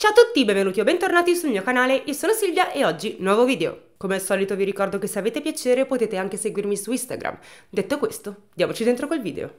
Ciao a tutti, benvenuti o bentornati sul mio canale, io sono Silvia e oggi nuovo video. Come al solito vi ricordo che se avete piacere potete anche seguirmi su Instagram. Detto questo, diamoci dentro col video.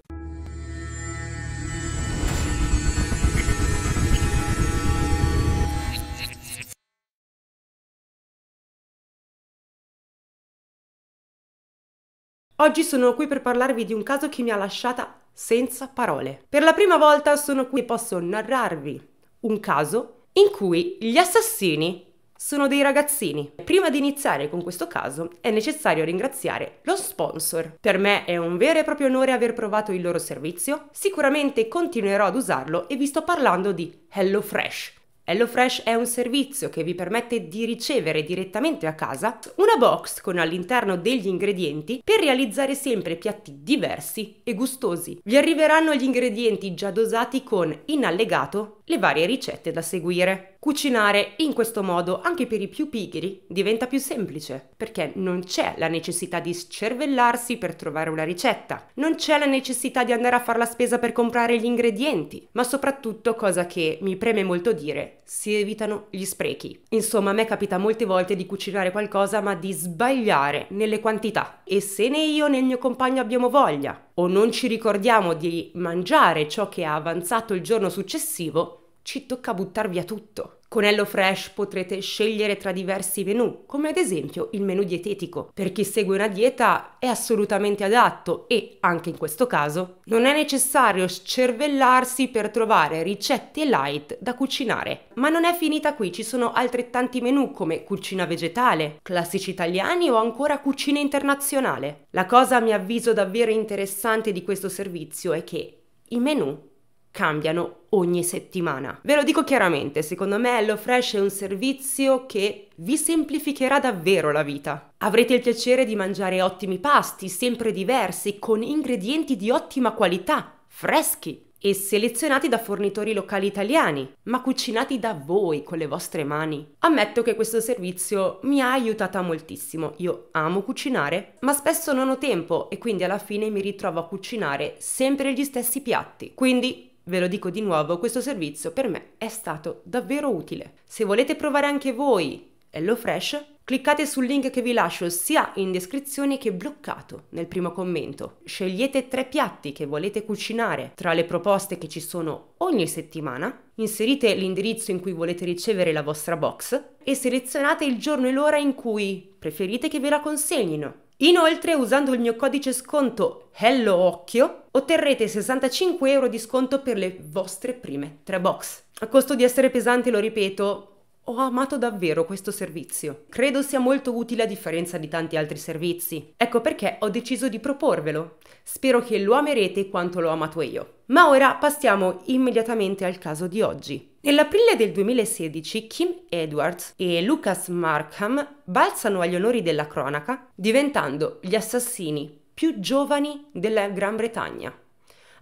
Oggi sono qui per parlarvi di un caso che mi ha lasciata senza parole. Per la prima volta sono qui e posso narrarvi un caso in cui gli assassini sono dei ragazzini. Prima di iniziare con questo caso è necessario ringraziare lo sponsor. Per me è un vero e proprio onore aver provato il loro servizio, sicuramente continuerò ad usarlo e vi sto parlando di HelloFresh HelloFresh è un servizio che vi permette di ricevere direttamente a casa una box con all'interno degli ingredienti per realizzare sempre piatti diversi e gustosi. Vi arriveranno gli ingredienti già dosati con in allegato le varie ricette da seguire. Cucinare in questo modo anche per i più pigri diventa più semplice, perché non c'è la necessità di scervellarsi per trovare una ricetta, non c'è la necessità di andare a fare la spesa per comprare gli ingredienti, ma soprattutto, cosa che mi preme molto dire, si evitano gli sprechi. Insomma, a me capita molte volte di cucinare qualcosa ma di sbagliare nelle quantità e se né io né il mio compagno abbiamo voglia o non ci ricordiamo di mangiare ciò che ha avanzato il giorno successivo, ci tocca buttar via tutto. Con HelloFresh potrete scegliere tra diversi menu, come ad esempio il menu dietetico. Per chi segue una dieta è assolutamente adatto e, anche in questo caso, non è necessario scervellarsi per trovare ricette light da cucinare. Ma non è finita qui, ci sono altrettanti menu come cucina vegetale, classici italiani o ancora cucina internazionale. La cosa a mio avviso davvero interessante di questo servizio è che i menu cambiano ogni settimana. Ve lo dico chiaramente, secondo me HelloFresh è un servizio che vi semplificherà davvero la vita. Avrete il piacere di mangiare ottimi pasti, sempre diversi, con ingredienti di ottima qualità, freschi e selezionati da fornitori locali italiani, ma cucinati da voi con le vostre mani. Ammetto che questo servizio mi ha aiutata moltissimo. Io amo cucinare, ma spesso non ho tempo e quindi alla fine mi ritrovo a cucinare sempre gli stessi piatti. Quindi Ve lo dico di nuovo, questo servizio per me è stato davvero utile. Se volete provare anche voi HelloFresh, cliccate sul link che vi lascio sia in descrizione che bloccato nel primo commento. Scegliete tre piatti che volete cucinare tra le proposte che ci sono ogni settimana, inserite l'indirizzo in cui volete ricevere la vostra box e selezionate il giorno e l'ora in cui preferite che ve la consegnino. Inoltre, usando il mio codice sconto HelloOcchio, otterrete 65 euro di sconto per le vostre prime tre box. A costo di essere pesante, lo ripeto, ho amato davvero questo servizio. Credo sia molto utile a differenza di tanti altri servizi. Ecco perché ho deciso di proporvelo. Spero che lo amerete quanto l'ho amato io. Ma ora passiamo immediatamente al caso di oggi. Nell'aprile del 2016 Kim Edwards e Lucas Markham balzano agli onori della cronaca diventando gli assassini più giovani della Gran Bretagna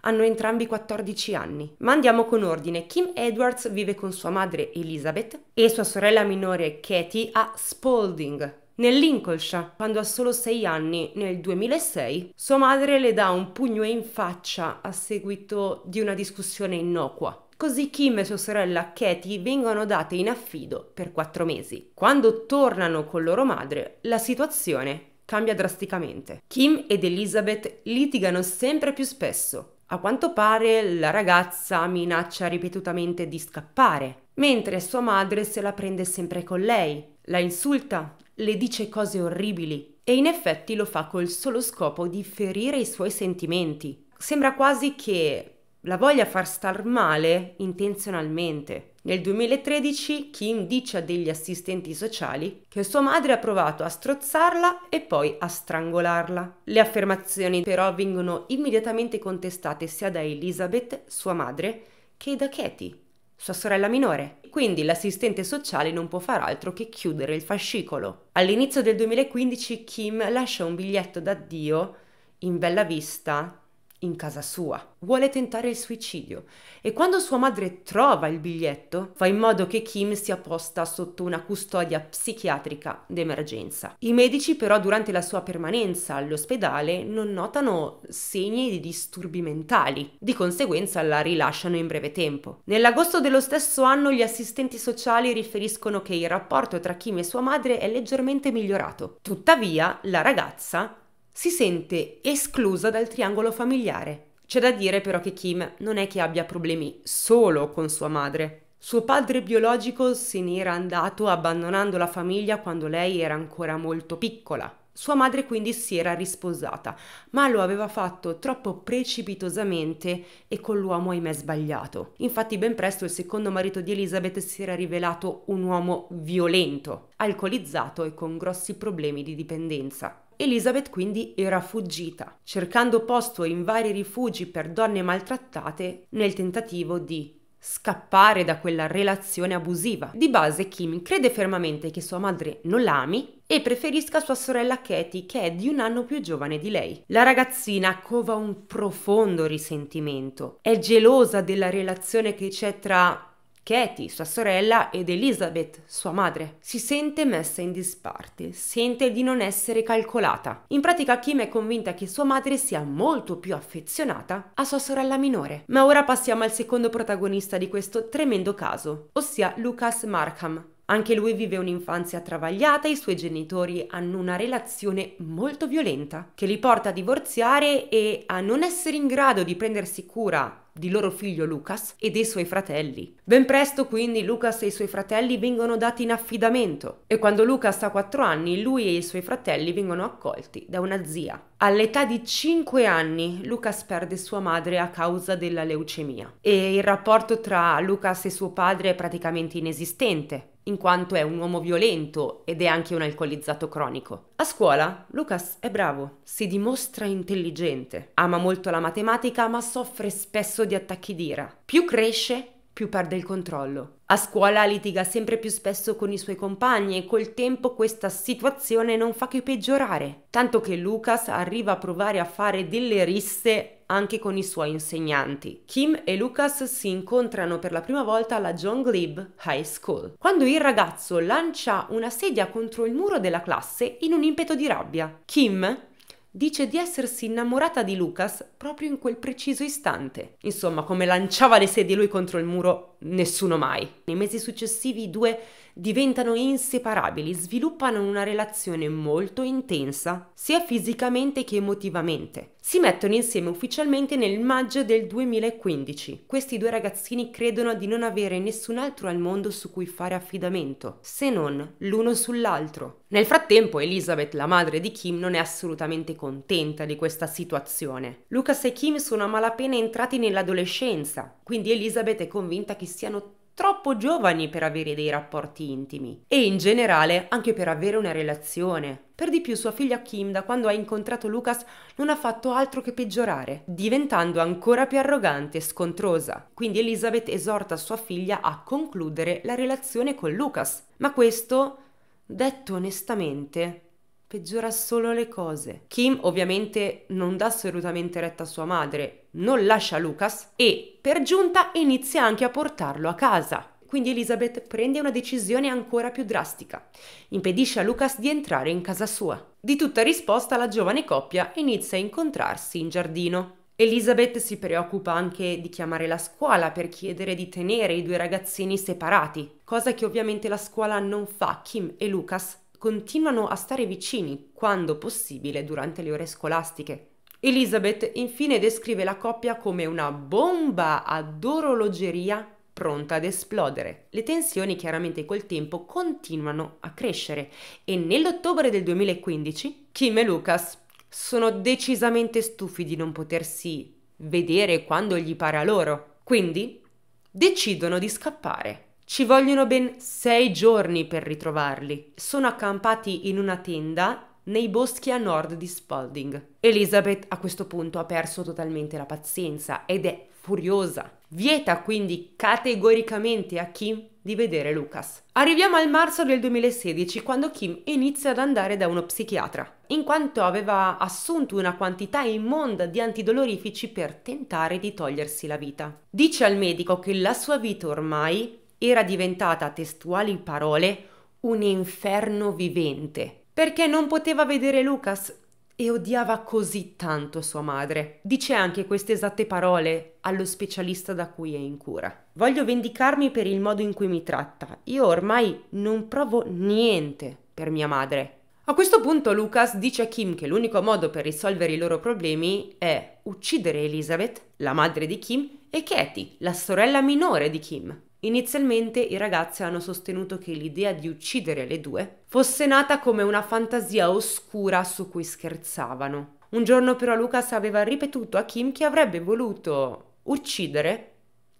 hanno entrambi 14 anni. Ma andiamo con ordine. Kim Edwards vive con sua madre Elizabeth e sua sorella minore Katie a Spalding, nel Lincolnshire, quando ha solo 6 anni, nel 2006, sua madre le dà un pugno in faccia a seguito di una discussione innocua. Così Kim e sua sorella Katie vengono date in affido per 4 mesi. Quando tornano con loro madre, la situazione cambia drasticamente. Kim ed Elizabeth litigano sempre più spesso a quanto pare la ragazza minaccia ripetutamente di scappare, mentre sua madre se la prende sempre con lei, la insulta, le dice cose orribili e in effetti lo fa col solo scopo di ferire i suoi sentimenti. Sembra quasi che la voglia far star male intenzionalmente. Nel 2013 Kim dice a degli assistenti sociali che sua madre ha provato a strozzarla e poi a strangolarla. Le affermazioni però vengono immediatamente contestate sia da Elizabeth, sua madre, che da Katie, sua sorella minore. Quindi l'assistente sociale non può far altro che chiudere il fascicolo. All'inizio del 2015 Kim lascia un biglietto d'addio in bella vista in casa sua. Vuole tentare il suicidio e quando sua madre trova il biglietto fa in modo che Kim sia posta sotto una custodia psichiatrica d'emergenza. I medici però durante la sua permanenza all'ospedale non notano segni di disturbi mentali, di conseguenza la rilasciano in breve tempo. Nell'agosto dello stesso anno gli assistenti sociali riferiscono che il rapporto tra Kim e sua madre è leggermente migliorato. Tuttavia la ragazza si sente esclusa dal triangolo familiare. C'è da dire però che Kim non è che abbia problemi solo con sua madre. Suo padre biologico se n'era andato abbandonando la famiglia quando lei era ancora molto piccola. Sua madre quindi si era risposata, ma lo aveva fatto troppo precipitosamente e con l'uomo ahimè sbagliato. Infatti ben presto il secondo marito di Elizabeth si era rivelato un uomo violento, alcolizzato e con grossi problemi di dipendenza. Elizabeth quindi era fuggita, cercando posto in vari rifugi per donne maltrattate nel tentativo di scappare da quella relazione abusiva. Di base Kim crede fermamente che sua madre non l'ami e preferisca sua sorella Katie che è di un anno più giovane di lei. La ragazzina cova un profondo risentimento, è gelosa della relazione che c'è tra Katie, sua sorella, ed Elizabeth, sua madre. Si sente messa in disparte, sente di non essere calcolata. In pratica Kim è convinta che sua madre sia molto più affezionata a sua sorella minore. Ma ora passiamo al secondo protagonista di questo tremendo caso, ossia Lucas Markham, anche lui vive un'infanzia travagliata, i suoi genitori hanno una relazione molto violenta che li porta a divorziare e a non essere in grado di prendersi cura di loro figlio Lucas e dei suoi fratelli. Ben presto quindi Lucas e i suoi fratelli vengono dati in affidamento e quando Lucas ha 4 anni lui e i suoi fratelli vengono accolti da una zia. All'età di 5 anni Lucas perde sua madre a causa della leucemia e il rapporto tra Lucas e suo padre è praticamente inesistente in quanto è un uomo violento ed è anche un alcolizzato cronico. A scuola, Lucas è bravo, si dimostra intelligente, ama molto la matematica ma soffre spesso di attacchi d'ira. Più cresce, più perde il controllo. A scuola litiga sempre più spesso con i suoi compagni e col tempo questa situazione non fa che peggiorare, tanto che Lucas arriva a provare a fare delle risse anche con i suoi insegnanti. Kim e Lucas si incontrano per la prima volta alla John Glebe High School, quando il ragazzo lancia una sedia contro il muro della classe in un impeto di rabbia. Kim dice di essersi innamorata di Lucas proprio in quel preciso istante. Insomma, come lanciava le sedie lui contro il muro, nessuno mai. Nei mesi successivi i due diventano inseparabili, sviluppano una relazione molto intensa, sia fisicamente che emotivamente. Si mettono insieme ufficialmente nel maggio del 2015. Questi due ragazzini credono di non avere nessun altro al mondo su cui fare affidamento, se non l'uno sull'altro. Nel frattempo Elizabeth, la madre di Kim, non è assolutamente contenta di questa situazione. Lucas e Kim sono a malapena entrati nell'adolescenza, quindi Elizabeth è convinta che siano troppo giovani per avere dei rapporti intimi e in generale anche per avere una relazione. Per di più sua figlia Kim da quando ha incontrato Lucas non ha fatto altro che peggiorare, diventando ancora più arrogante e scontrosa. Quindi Elizabeth esorta sua figlia a concludere la relazione con Lucas. Ma questo, detto onestamente, peggiora solo le cose. Kim ovviamente non dà assolutamente retta a sua madre non lascia Lucas e per giunta inizia anche a portarlo a casa. Quindi Elizabeth prende una decisione ancora più drastica. Impedisce a Lucas di entrare in casa sua. Di tutta risposta la giovane coppia inizia a incontrarsi in giardino. Elizabeth si preoccupa anche di chiamare la scuola per chiedere di tenere i due ragazzini separati, cosa che ovviamente la scuola non fa. Kim e Lucas continuano a stare vicini, quando possibile, durante le ore scolastiche. Elizabeth infine descrive la coppia come una bomba ad orologeria pronta ad esplodere. Le tensioni chiaramente col tempo continuano a crescere e nell'ottobre del 2015 Kim e Lucas sono decisamente stufi di non potersi vedere quando gli pare a loro. Quindi decidono di scappare. Ci vogliono ben sei giorni per ritrovarli. Sono accampati in una tenda nei boschi a nord di Spalding. Elizabeth a questo punto ha perso totalmente la pazienza ed è furiosa. Vieta quindi categoricamente a Kim di vedere Lucas. Arriviamo al marzo del 2016 quando Kim inizia ad andare da uno psichiatra, in quanto aveva assunto una quantità immonda di antidolorifici per tentare di togliersi la vita. Dice al medico che la sua vita ormai era diventata, testuali parole, un inferno vivente perché non poteva vedere Lucas e odiava così tanto sua madre. Dice anche queste esatte parole allo specialista da cui è in cura. Voglio vendicarmi per il modo in cui mi tratta. Io ormai non provo niente per mia madre. A questo punto Lucas dice a Kim che l'unico modo per risolvere i loro problemi è uccidere Elizabeth, la madre di Kim, e Katie, la sorella minore di Kim. Inizialmente i ragazzi hanno sostenuto che l'idea di uccidere le due fosse nata come una fantasia oscura su cui scherzavano. Un giorno però Lucas aveva ripetuto a Kim che avrebbe voluto uccidere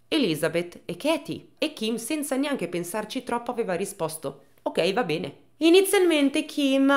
Elizabeth e Katie e Kim senza neanche pensarci troppo aveva risposto ok va bene. Inizialmente Kim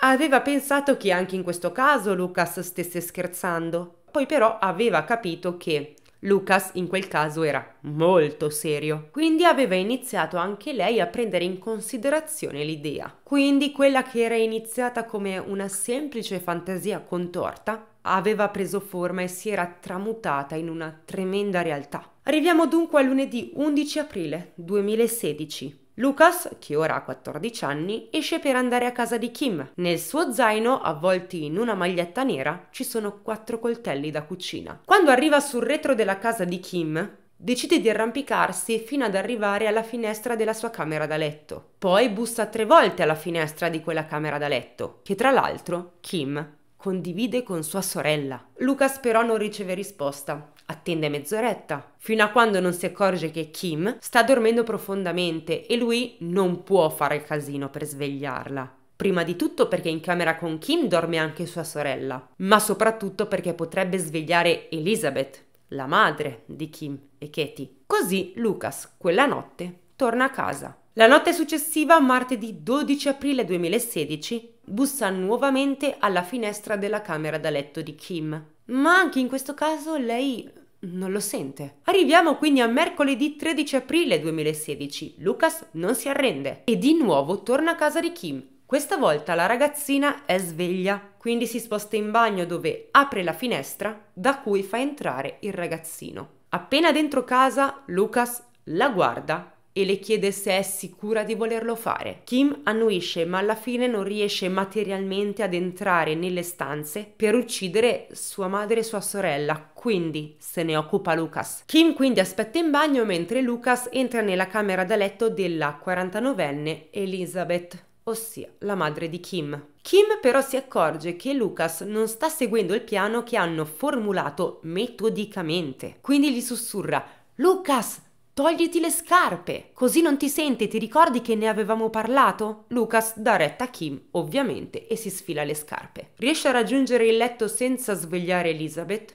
aveva pensato che anche in questo caso Lucas stesse scherzando, poi però aveva capito che Lucas in quel caso era molto serio, quindi aveva iniziato anche lei a prendere in considerazione l'idea. Quindi quella che era iniziata come una semplice fantasia contorta aveva preso forma e si era tramutata in una tremenda realtà. Arriviamo dunque a lunedì 11 aprile 2016. Lucas, che ora ha 14 anni, esce per andare a casa di Kim. Nel suo zaino, avvolti in una maglietta nera, ci sono quattro coltelli da cucina. Quando arriva sul retro della casa di Kim, decide di arrampicarsi fino ad arrivare alla finestra della sua camera da letto. Poi bussa tre volte alla finestra di quella camera da letto, che tra l'altro Kim condivide con sua sorella. Lucas però non riceve risposta, attende mezz'oretta, fino a quando non si accorge che Kim sta dormendo profondamente e lui non può fare il casino per svegliarla. Prima di tutto perché in camera con Kim dorme anche sua sorella, ma soprattutto perché potrebbe svegliare Elizabeth, la madre di Kim e Katie. Così Lucas, quella notte, torna a casa. La notte successiva, martedì 12 aprile 2016, bussa nuovamente alla finestra della camera da letto di Kim. Ma anche in questo caso lei non lo sente. Arriviamo quindi a mercoledì 13 aprile 2016. Lucas non si arrende e di nuovo torna a casa di Kim. Questa volta la ragazzina è sveglia, quindi si sposta in bagno dove apre la finestra da cui fa entrare il ragazzino. Appena dentro casa, Lucas la guarda e le chiede se è sicura di volerlo fare. Kim annuisce ma alla fine non riesce materialmente ad entrare nelle stanze per uccidere sua madre e sua sorella, quindi se ne occupa Lucas. Kim quindi aspetta in bagno mentre Lucas entra nella camera da letto della 49enne Elizabeth ossia la madre di Kim. Kim però si accorge che Lucas non sta seguendo il piano che hanno formulato metodicamente, quindi gli sussurra Lucas, Togliti le scarpe, così non ti senti, ti ricordi che ne avevamo parlato? Lucas dà retta a Kim, ovviamente, e si sfila le scarpe. Riesce a raggiungere il letto senza svegliare Elizabeth?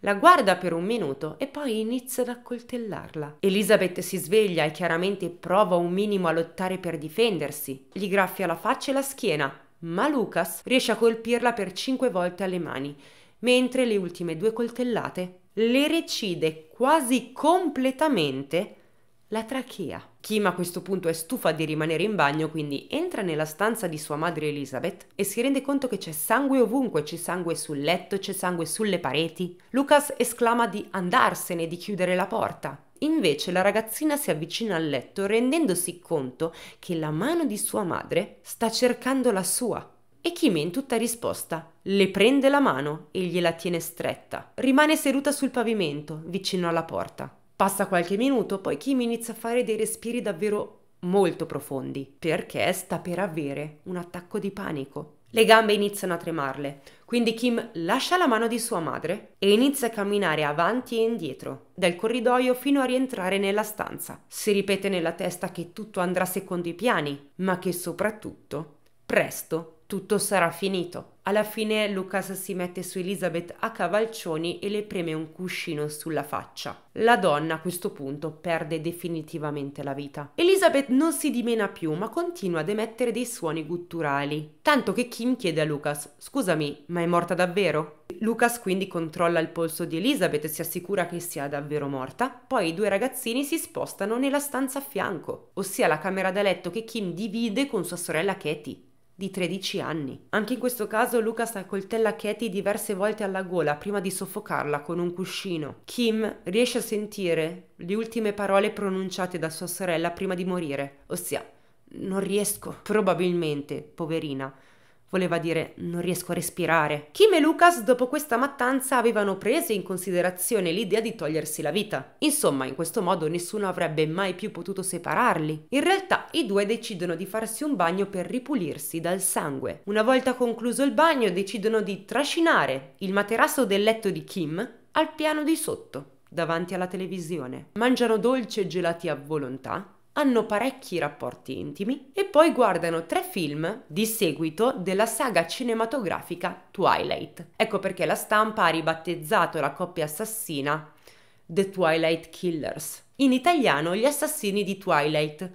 La guarda per un minuto e poi inizia ad accoltellarla. Elizabeth si sveglia e chiaramente prova un minimo a lottare per difendersi. Gli graffia la faccia e la schiena, ma Lucas riesce a colpirla per cinque volte alle mani, mentre le ultime due coltellate le recide quasi completamente la trachea. Kim a questo punto è stufa di rimanere in bagno, quindi entra nella stanza di sua madre Elizabeth e si rende conto che c'è sangue ovunque, c'è sangue sul letto, c'è sangue sulle pareti. Lucas esclama di andarsene, di chiudere la porta. Invece la ragazzina si avvicina al letto rendendosi conto che la mano di sua madre sta cercando la sua. E Kimi in tutta risposta le prende la mano e gliela tiene stretta. Rimane seduta sul pavimento, vicino alla porta. Passa qualche minuto, poi Kimi inizia a fare dei respiri davvero molto profondi, perché sta per avere un attacco di panico. Le gambe iniziano a tremarle, quindi Kim lascia la mano di sua madre e inizia a camminare avanti e indietro, dal corridoio fino a rientrare nella stanza. Si ripete nella testa che tutto andrà secondo i piani, ma che soprattutto presto tutto sarà finito. Alla fine Lucas si mette su Elizabeth a cavalcioni e le preme un cuscino sulla faccia. La donna a questo punto perde definitivamente la vita. Elizabeth non si dimena più ma continua ad emettere dei suoni gutturali. Tanto che Kim chiede a Lucas, scusami, ma è morta davvero? Lucas quindi controlla il polso di Elizabeth e si assicura che sia davvero morta. Poi i due ragazzini si spostano nella stanza a fianco, ossia la camera da letto che Kim divide con sua sorella Katie di 13 anni. Anche in questo caso Lucas accoltella Katie diverse volte alla gola prima di soffocarla con un cuscino. Kim riesce a sentire le ultime parole pronunciate da sua sorella prima di morire, ossia non riesco, probabilmente, poverina, Voleva dire non riesco a respirare. Kim e Lucas dopo questa mattanza avevano preso in considerazione l'idea di togliersi la vita. Insomma, in questo modo nessuno avrebbe mai più potuto separarli. In realtà i due decidono di farsi un bagno per ripulirsi dal sangue. Una volta concluso il bagno decidono di trascinare il materasso del letto di Kim al piano di sotto, davanti alla televisione. Mangiano dolci e gelati a volontà hanno parecchi rapporti intimi e poi guardano tre film di seguito della saga cinematografica Twilight. Ecco perché la stampa ha ribattezzato la coppia assassina The Twilight Killers. In italiano gli assassini di Twilight,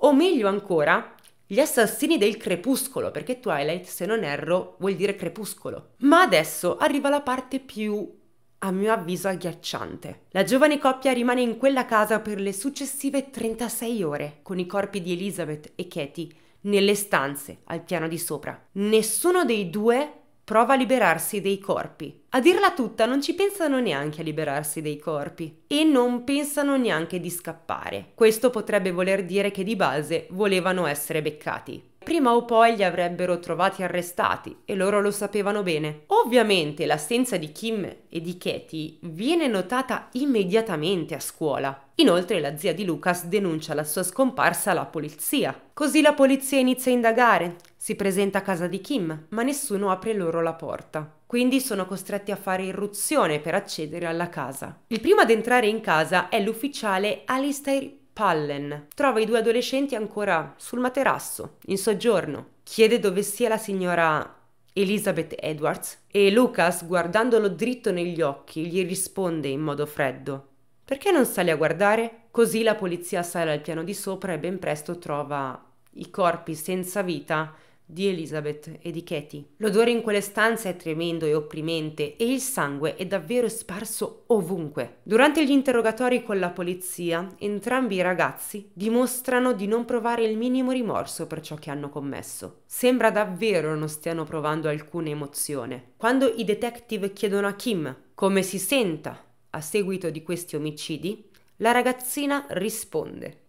o meglio ancora gli assassini del crepuscolo, perché Twilight, se non erro, vuol dire crepuscolo. Ma adesso arriva la parte più a mio avviso agghiacciante. La giovane coppia rimane in quella casa per le successive 36 ore, con i corpi di Elizabeth e Katie nelle stanze al piano di sopra. Nessuno dei due prova a liberarsi dei corpi. A dirla tutta, non ci pensano neanche a liberarsi dei corpi e non pensano neanche di scappare. Questo potrebbe voler dire che di base volevano essere beccati. Prima o poi li avrebbero trovati arrestati e loro lo sapevano bene. Ovviamente l'assenza di Kim e di Katie viene notata immediatamente a scuola. Inoltre la zia di Lucas denuncia la sua scomparsa alla polizia. Così la polizia inizia a indagare, si presenta a casa di Kim, ma nessuno apre loro la porta. Quindi sono costretti a fare irruzione per accedere alla casa. Il primo ad entrare in casa è l'ufficiale Alistair Pallen. Trova i due adolescenti ancora sul materasso, in soggiorno. Chiede dove sia la signora Elizabeth Edwards e Lucas, guardandolo dritto negli occhi, gli risponde in modo freddo. Perché non sali a guardare? Così la polizia sale al piano di sopra e ben presto trova i corpi senza vita di Elizabeth e di Katie. L'odore in quelle stanze è tremendo e opprimente e il sangue è davvero sparso ovunque. Durante gli interrogatori con la polizia, entrambi i ragazzi dimostrano di non provare il minimo rimorso per ciò che hanno commesso. Sembra davvero non stiano provando alcuna emozione. Quando i detective chiedono a Kim come si senta a seguito di questi omicidi, la ragazzina risponde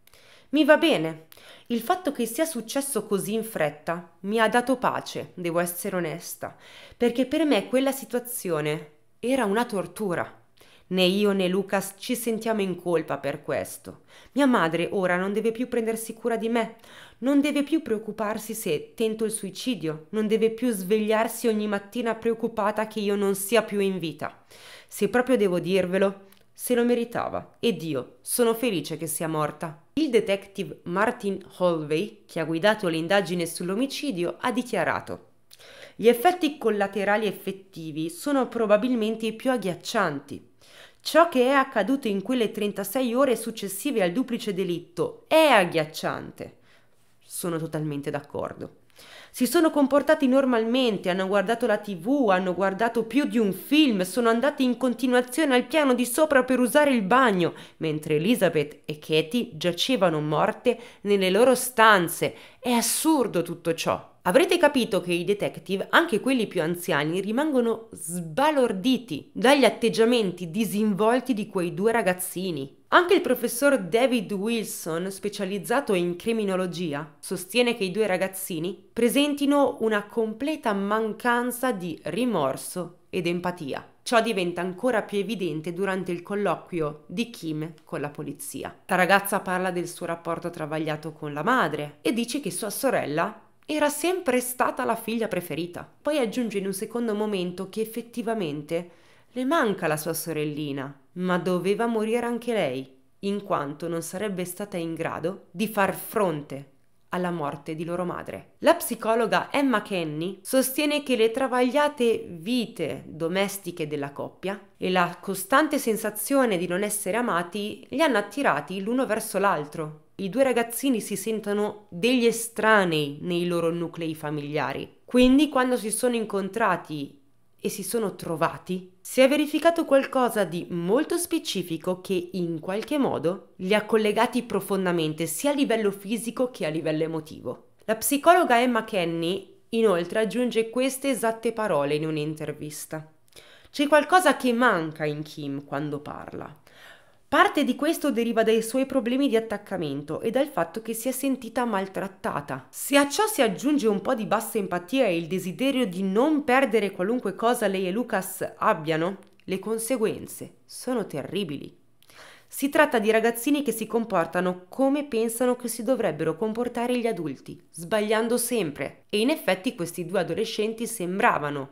mi va bene. Il fatto che sia successo così in fretta mi ha dato pace, devo essere onesta, perché per me quella situazione era una tortura. Né io né Lucas ci sentiamo in colpa per questo. Mia madre ora non deve più prendersi cura di me, non deve più preoccuparsi se tento il suicidio, non deve più svegliarsi ogni mattina preoccupata che io non sia più in vita. Se proprio devo dirvelo, se lo meritava. Ed io sono felice che sia morta. Il detective Martin Holvey, che ha guidato l'indagine sull'omicidio, ha dichiarato Gli effetti collaterali effettivi sono probabilmente i più agghiaccianti. Ciò che è accaduto in quelle 36 ore successive al duplice delitto è agghiacciante. Sono totalmente d'accordo. Si sono comportati normalmente, hanno guardato la tv, hanno guardato più di un film, sono andati in continuazione al piano di sopra per usare il bagno, mentre Elizabeth e Katie giacevano morte nelle loro stanze. È assurdo tutto ciò. Avrete capito che i detective, anche quelli più anziani, rimangono sbalorditi dagli atteggiamenti disinvolti di quei due ragazzini. Anche il professor David Wilson, specializzato in criminologia, sostiene che i due ragazzini presentino una completa mancanza di rimorso ed empatia. Ciò diventa ancora più evidente durante il colloquio di Kim con la polizia. La ragazza parla del suo rapporto travagliato con la madre e dice che sua sorella era sempre stata la figlia preferita. Poi aggiunge in un secondo momento che effettivamente le manca la sua sorellina, ma doveva morire anche lei, in quanto non sarebbe stata in grado di far fronte alla morte di loro madre. La psicologa Emma Kenny sostiene che le travagliate vite domestiche della coppia e la costante sensazione di non essere amati li hanno attirati l'uno verso l'altro. I due ragazzini si sentono degli estranei nei loro nuclei familiari. Quindi quando si sono incontrati e si sono trovati, si è verificato qualcosa di molto specifico che in qualche modo li ha collegati profondamente sia a livello fisico che a livello emotivo. La psicologa Emma Kenny inoltre aggiunge queste esatte parole in un'intervista. C'è qualcosa che manca in Kim quando parla. Parte di questo deriva dai suoi problemi di attaccamento e dal fatto che si è sentita maltrattata. Se a ciò si aggiunge un po' di bassa empatia e il desiderio di non perdere qualunque cosa lei e Lucas abbiano, le conseguenze sono terribili. Si tratta di ragazzini che si comportano come pensano che si dovrebbero comportare gli adulti, sbagliando sempre. E in effetti questi due adolescenti sembravano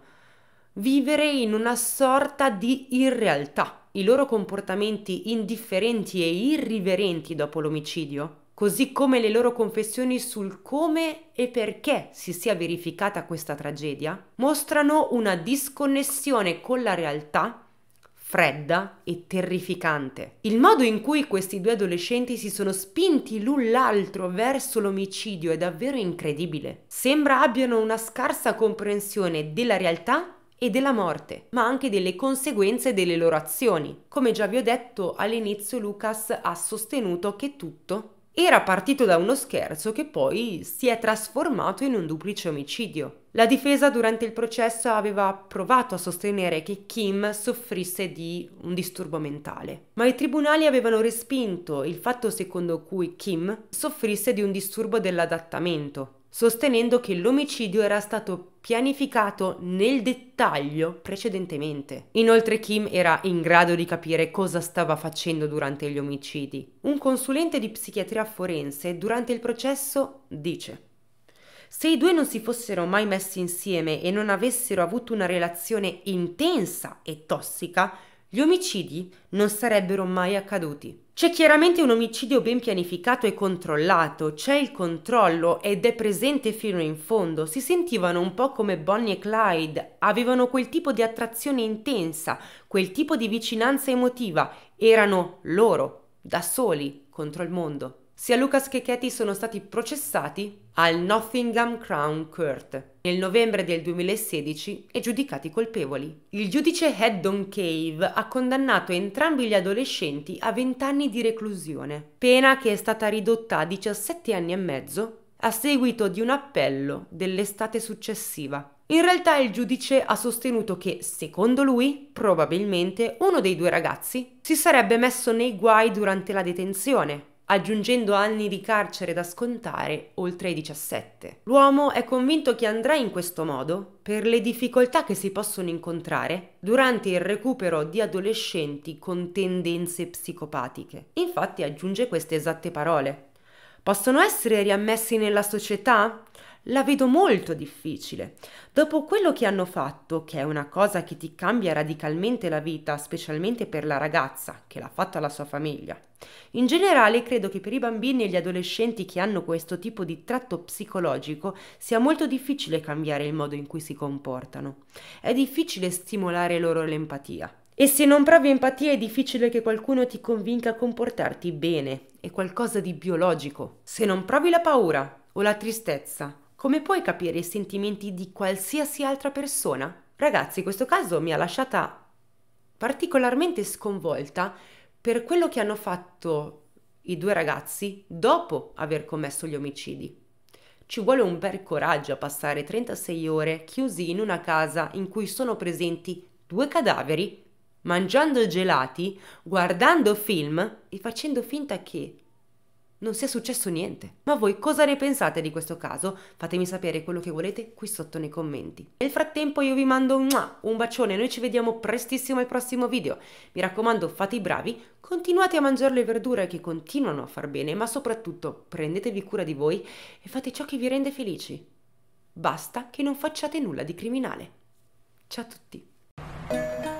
vivere in una sorta di irrealtà i loro comportamenti indifferenti e irriverenti dopo l'omicidio, così come le loro confessioni sul come e perché si sia verificata questa tragedia, mostrano una disconnessione con la realtà fredda e terrificante. Il modo in cui questi due adolescenti si sono spinti l'un l'altro verso l'omicidio è davvero incredibile. Sembra abbiano una scarsa comprensione della realtà e della morte, ma anche delle conseguenze delle loro azioni. Come già vi ho detto all'inizio, Lucas ha sostenuto che tutto era partito da uno scherzo che poi si è trasformato in un duplice omicidio. La difesa durante il processo aveva provato a sostenere che Kim soffrisse di un disturbo mentale, ma i tribunali avevano respinto il fatto secondo cui Kim soffrisse di un disturbo dell'adattamento, sostenendo che l'omicidio era stato pianificato nel dettaglio precedentemente. Inoltre Kim era in grado di capire cosa stava facendo durante gli omicidi. Un consulente di psichiatria forense durante il processo dice se i due non si fossero mai messi insieme e non avessero avuto una relazione intensa e tossica, gli omicidi non sarebbero mai accaduti. C'è chiaramente un omicidio ben pianificato e controllato, c'è il controllo ed è presente fino in fondo, si sentivano un po' come Bonnie e Clyde, avevano quel tipo di attrazione intensa, quel tipo di vicinanza emotiva, erano loro, da soli, contro il mondo. Sia Lucas che Katie sono stati processati al Nottingham Crown Court nel novembre del 2016 e giudicati colpevoli. Il giudice Heddon Cave ha condannato entrambi gli adolescenti a 20 anni di reclusione, pena che è stata ridotta a 17 anni e mezzo a seguito di un appello dell'estate successiva. In realtà il giudice ha sostenuto che, secondo lui, probabilmente uno dei due ragazzi si sarebbe messo nei guai durante la detenzione aggiungendo anni di carcere da scontare oltre i 17. L'uomo è convinto che andrà in questo modo per le difficoltà che si possono incontrare durante il recupero di adolescenti con tendenze psicopatiche. Infatti aggiunge queste esatte parole. Possono essere riammessi nella società? la vedo molto difficile. Dopo quello che hanno fatto, che è una cosa che ti cambia radicalmente la vita, specialmente per la ragazza che l'ha fatta la sua famiglia. In generale credo che per i bambini e gli adolescenti che hanno questo tipo di tratto psicologico sia molto difficile cambiare il modo in cui si comportano. È difficile stimolare loro l'empatia. E se non provi empatia è difficile che qualcuno ti convinca a comportarti bene, è qualcosa di biologico. Se non provi la paura o la tristezza come puoi capire i sentimenti di qualsiasi altra persona? Ragazzi, questo caso mi ha lasciata particolarmente sconvolta per quello che hanno fatto i due ragazzi dopo aver commesso gli omicidi. Ci vuole un bel coraggio a passare 36 ore chiusi in una casa in cui sono presenti due cadaveri, mangiando gelati, guardando film e facendo finta che non sia successo niente. Ma voi cosa ne pensate di questo caso? Fatemi sapere quello che volete qui sotto nei commenti. Nel frattempo io vi mando un bacione, noi ci vediamo prestissimo al prossimo video. Mi raccomando, fate i bravi, continuate a mangiare le verdure che continuano a far bene, ma soprattutto prendetevi cura di voi e fate ciò che vi rende felici. Basta che non facciate nulla di criminale. Ciao a tutti.